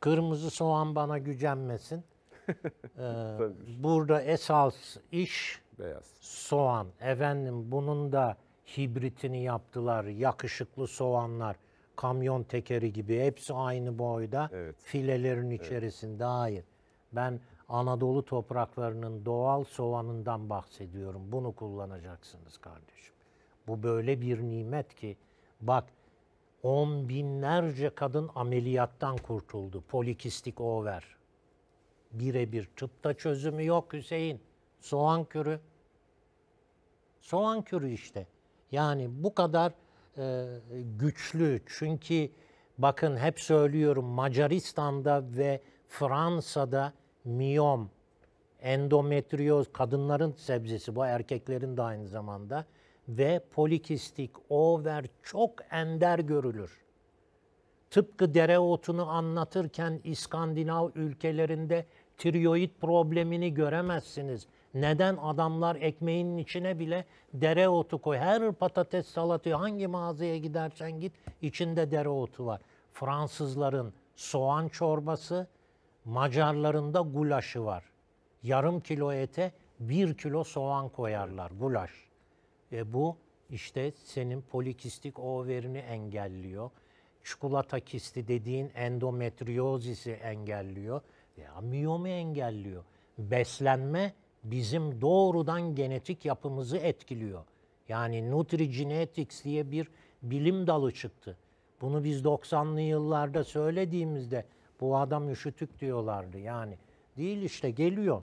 Kırmızı soğan bana gücenmesin. ee, burada esas iş Beyaz. soğan. Efendim bunun da hibritini yaptılar. Yakışıklı soğanlar. Kamyon tekeri gibi hepsi aynı boyda. Evet. Filelerin içerisinde. Evet. Hayır. Ben Anadolu topraklarının doğal soğanından bahsediyorum. Bunu kullanacaksınız kardeşim. Bu böyle bir nimet ki bak On binlerce kadın ameliyattan kurtuldu. Polikistik over. Birebir tıpta çözümü yok Hüseyin. Soğan kürü. Soğan kürü işte. Yani bu kadar e, güçlü. Çünkü bakın hep söylüyorum Macaristan'da ve Fransa'da miyom, endometrioz kadınların sebzesi bu erkeklerin de aynı zamanda ve polikistik over çok ender görülür. Tıpkı dereotunu anlatırken İskandinav ülkelerinde tiroid problemini göremezsiniz. Neden adamlar ekmeğin içine bile dereotu koy. Her patates salatı hangi mağazaya gidersen git içinde dereotu var. Fransızların soğan çorbası, Macarlarında gulaşı var. Yarım kilo ete bir kilo soğan koyarlar gulaş. Ve bu işte senin polikistik overini engelliyor. Çikolata kisti dediğin endometriozisi engelliyor. Veya miyomu engelliyor. Beslenme bizim doğrudan genetik yapımızı etkiliyor. Yani nutrigenetics diye bir bilim dalı çıktı. Bunu biz 90'lı yıllarda söylediğimizde bu adam üşütük diyorlardı yani. Değil işte geliyor.